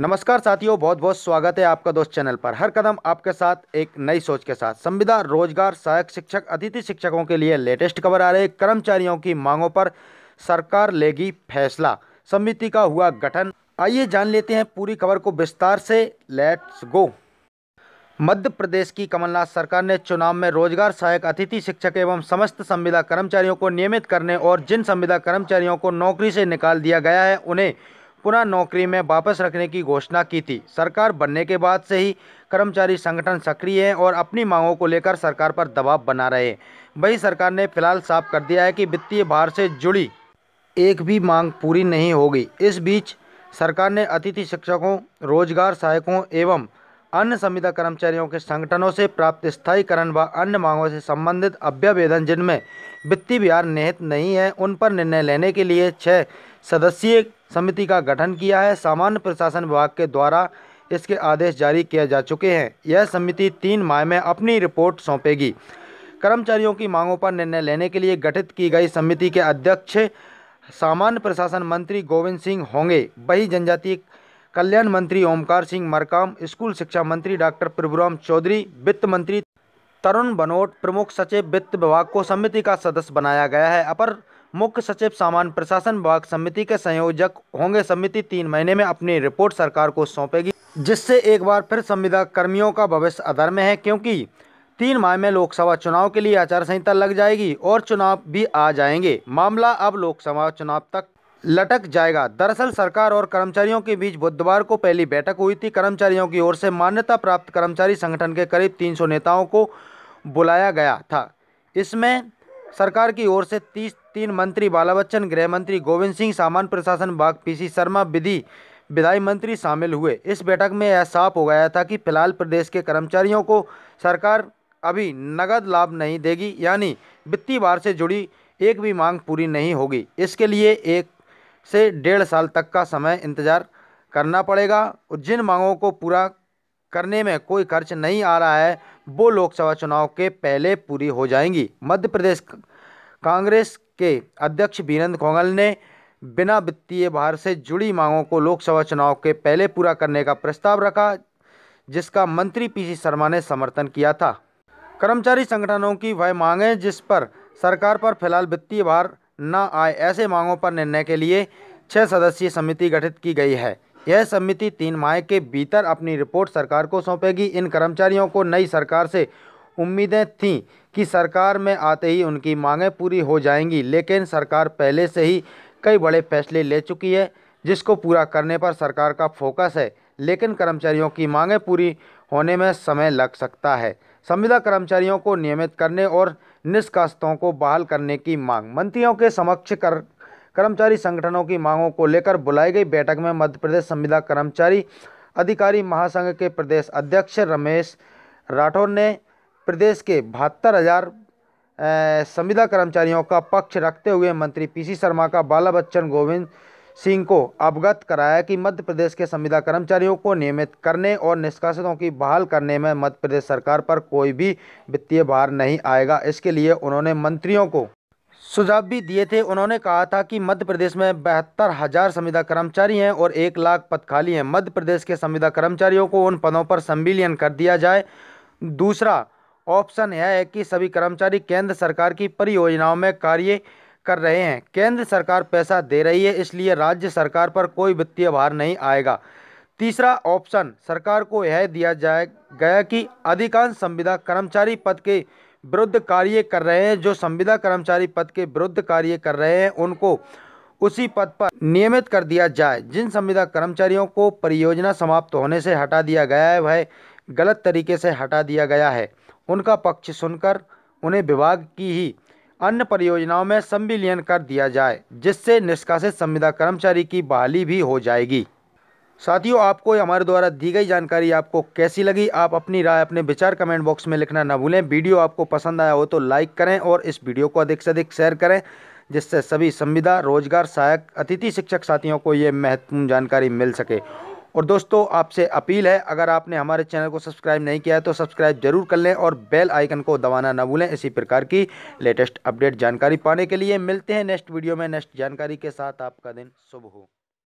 नमस्कार साथियों बहुत बहुत स्वागत है आपका दोस्त चैनल पर हर कदम आपके साथ एक नई सोच के साथ संविदा रोजगार सहायक शिक्षक अतिथि शिक्षकों के लिए लेटेस्ट खबर आ रही कर्मचारियों की मांगों पर सरकार लेगी फैसला समिति का हुआ गठन आइए जान लेते हैं पूरी खबर को विस्तार से लेट्स गो मध्य प्रदेश की कमलनाथ सरकार ने चुनाव में रोजगार सहायक अतिथि शिक्षक एवं समस्त संविदा कर्मचारियों को नियमित करने और जिन संविदा कर्मचारियों को नौकरी से निकाल दिया गया है उन्हें पुनः नौकरी में वापस रखने की घोषणा की थी सरकार बनने के बाद से ही कर्मचारी संगठन सक्रिय हैं और अपनी मांगों को लेकर सरकार पर दबाव बना रहे हैं वही सरकार ने फिलहाल साफ कर दिया है कि वित्तीय भार से जुड़ी एक भी मांग पूरी नहीं होगी इस बीच सरकार ने अतिथि शिक्षकों रोजगार सहायकों एवं अन्य संविदा कर्मचारियों के संगठनों से प्राप्त स्थायीकरण व अन्य मांगों से संबंधित अभ्यावेदन जिनमें वित्तीय बिहार निहित नहीं है उन पर निर्णय लेने के लिए छः सदस्यीय समिति का गठन किया है सामान्य प्रशासन विभाग के द्वारा इसके आदेश जारी किए जा चुके हैं यह समिति तीन माह में अपनी रिपोर्ट सौंपेगी कर्मचारियों की मांगों पर निर्णय लेने के लिए गठित की गई समिति के अध्यक्ष सामान्य प्रशासन मंत्री गोविंद सिंह होंगे वही जनजातीय कल्याण मंत्री ओमकार सिंह मरकाम स्कूल शिक्षा मंत्री डॉक्टर प्रभुराम चौधरी वित्त मंत्री तरुण बनोट प्रमुख सचिव वित्त विभाग को समिति का सदस्य बनाया गया है अपर मुख्य सचिव सामान्य प्रशासन विभाग समिति के संयोजक होंगे समिति तीन महीने में अपनी रिपोर्ट सरकार को सौंपेगी जिससे एक बार फिर संविदा कर्मियों का भविष्य अधर में है क्योंकि तीन माह में लोकसभा चुनाव के लिए आचार संहिता लग जाएगी और चुनाव भी आ जाएंगे मामला अब लोकसभा चुनाव तक लटक जाएगा दरअसल सरकार और कर्मचारियों के बीच बुधवार को पहली बैठक हुई थी कर्मचारियों की ओर से मान्यता प्राप्त कर्मचारी संगठन के करीब 300 नेताओं को बुलाया गया था इसमें सरकार की ओर से तीस तीन मंत्री बाला बच्चन गृह मंत्री गोविंद सिंह सामान्य प्रशासन बाग पीसी शर्मा विधि विधायी मंत्री शामिल हुए इस बैठक में यह साफ हो गया था कि फिलहाल प्रदेश के कर्मचारियों को सरकार अभी नगद लाभ नहीं देगी यानी वित्तीय बार से जुड़ी एक भी मांग पूरी नहीं होगी इसके लिए एक से डेढ़ साल तक का समय इंतज़ार करना पड़ेगा और जिन मांगों को पूरा करने में कोई खर्च नहीं आ रहा है वो लोकसभा चुनाव के पहले पूरी हो जाएंगी मध्य प्रदेश कांग्रेस के अध्यक्ष वीरेंद्र खोगल ने बिना वित्तीय भार से जुड़ी मांगों को लोकसभा चुनाव के पहले पूरा करने का प्रस्ताव रखा जिसका मंत्री पीसी शर्मा ने समर्थन किया था कर्मचारी संगठनों की वह मांगें जिस पर सरकार पर फिलहाल वित्तीय भार न आए ऐसे मांगों पर निर्णय के लिए छः सदस्यीय समिति गठित की गई है यह समिति तीन माह के भीतर अपनी रिपोर्ट सरकार को सौंपेगी इन कर्मचारियों को नई सरकार से उम्मीदें थीं कि सरकार में आते ही उनकी मांगें पूरी हो जाएंगी लेकिन सरकार पहले से ही कई बड़े फैसले ले चुकी है जिसको पूरा करने पर सरकार का फोकस है लेकिन कर्मचारियों की मांगें पूरी होने में समय लग सकता है संविदा कर्मचारियों को नियमित करने और निष्कास्तों को बहाल करने की मांग मंत्रियों के समक्ष कर कर्मचारी संगठनों की मांगों को लेकर बुलाई गई बैठक में मध्य प्रदेश संविदा कर्मचारी अधिकारी महासंघ के प्रदेश अध्यक्ष रमेश राठौर ने प्रदेश के बहत्तर हजार संविदा कर्मचारियों का पक्ष रखते हुए मंत्री पीसी शर्मा का बाला बच्चन गोविंद सिंह को अवगत कराया कि मध्य प्रदेश के संविदा कर्मचारियों को नियमित करने और निष्कासितों की बहाल करने में मध्य प्रदेश सरकार पर कोई भी वित्तीय भार नहीं आएगा इसके लिए उन्होंने मंत्रियों को सुझाव भी दिए थे उन्होंने कहा था कि मध्य प्रदेश में बहत्तर हज़ार संविदा कर्मचारी हैं और एक लाख पद खाली हैं मध्य प्रदेश के संविदा कर्मचारियों को उन पदों पर संविलियन कर दिया जाए दूसरा ऑप्शन यह है कि सभी कर्मचारी केंद्र सरकार की परियोजनाओं में कार्य कर रहे हैं केंद्र सरकार पैसा दे रही है इसलिए राज्य सरकार पर कोई वित्तीय भार नहीं आएगा तीसरा ऑप्शन सरकार को यह दिया जाए गया कि अधिकांश संविदा कर्मचारी पद के विरुद्ध कार्य कर रहे हैं जो संविदा कर्मचारी पद के विरुद्ध कार्य कर रहे हैं उनको उसी पद पर नियमित कर दिया जाए जिन संविदा कर्मचारियों को परियोजना समाप्त होने से हटा दिया गया है वह गलत तरीके से हटा दिया गया है उनका पक्ष सुनकर उन्हें विभाग की ही अन्य परियोजनाओं में संविलियन कर दिया जाए जिससे निष्कासित संविदा कर्मचारी की बहाली भी हो जाएगी साथियों आपको हमारे द्वारा दी गई जानकारी आपको कैसी लगी आप अपनी राय अपने विचार कमेंट बॉक्स में लिखना ना भूलें वीडियो आपको पसंद आया हो तो लाइक करें और इस वीडियो को अधिक से अधिक शेयर करें जिससे सभी संविदा रोजगार सहायक अतिथि शिक्षक साथियों को ये महत्वपूर्ण जानकारी मिल सके और दोस्तों आपसे अपील है अगर आपने हमारे चैनल को सब्सक्राइब नहीं किया है तो सब्सक्राइब जरूर कर लें और बेल आइकन को दबाना ना भूलें इसी प्रकार की लेटेस्ट अपडेट जानकारी पाने के लिए मिलते हैं नेक्स्ट वीडियो में नेक्स्ट जानकारी के साथ आपका दिन शुभ हो